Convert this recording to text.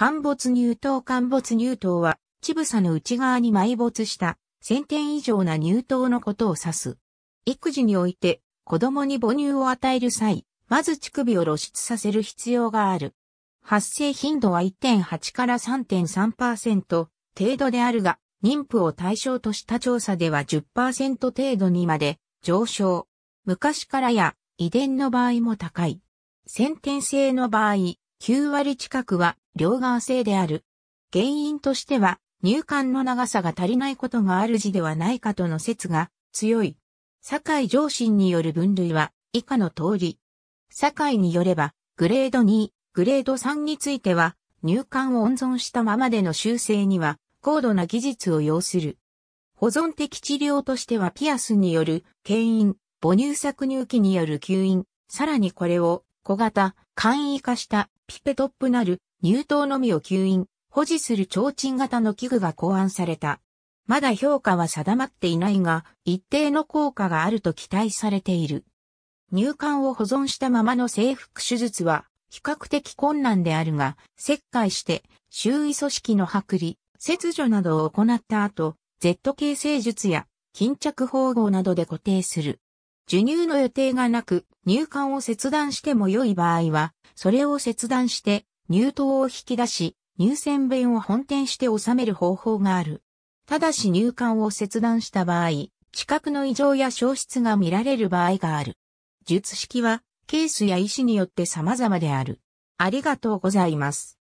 陥没乳頭陥没乳頭は、乳房の内側に埋没した1000点以上な乳頭のことを指す。育児において、子供に母乳を与える際、まず乳首を露出させる必要がある。発生頻度は1.8から3.3%程度であるが、妊婦を対象とした調査では10%程度にまで上昇。昔からや遺伝の場合も高い。先天性の場合、9割近くは両側製である。原因としては、入管の長さが足りないことがある字ではないかとの説が強い。堺上心による分類は以下の通り。堺によれば、グレード2、グレード3については、入管を温存したままでの修正には、高度な技術を要する。保存的治療としてはピアスによる牽引、母乳搾乳器による吸引、さらにこれを小型、簡易化したピペトップなる、乳頭のみを吸引、保持する提灯型の器具が考案された。まだ評価は定まっていないが、一定の効果があると期待されている。乳管を保存したままの征服手術は、比較的困難であるが、切開して、周囲組織の剥離、切除などを行った後、Z 形成術や、巾着縫合などで固定する。授乳の予定がなく、乳管を切断しても良い場合は、それを切断して、乳頭を引き出し、乳腺弁を本転して収める方法がある。ただし乳管を切断した場合、近くの異常や消失が見られる場合がある。術式は、ケースや医師によって様々である。ありがとうございます。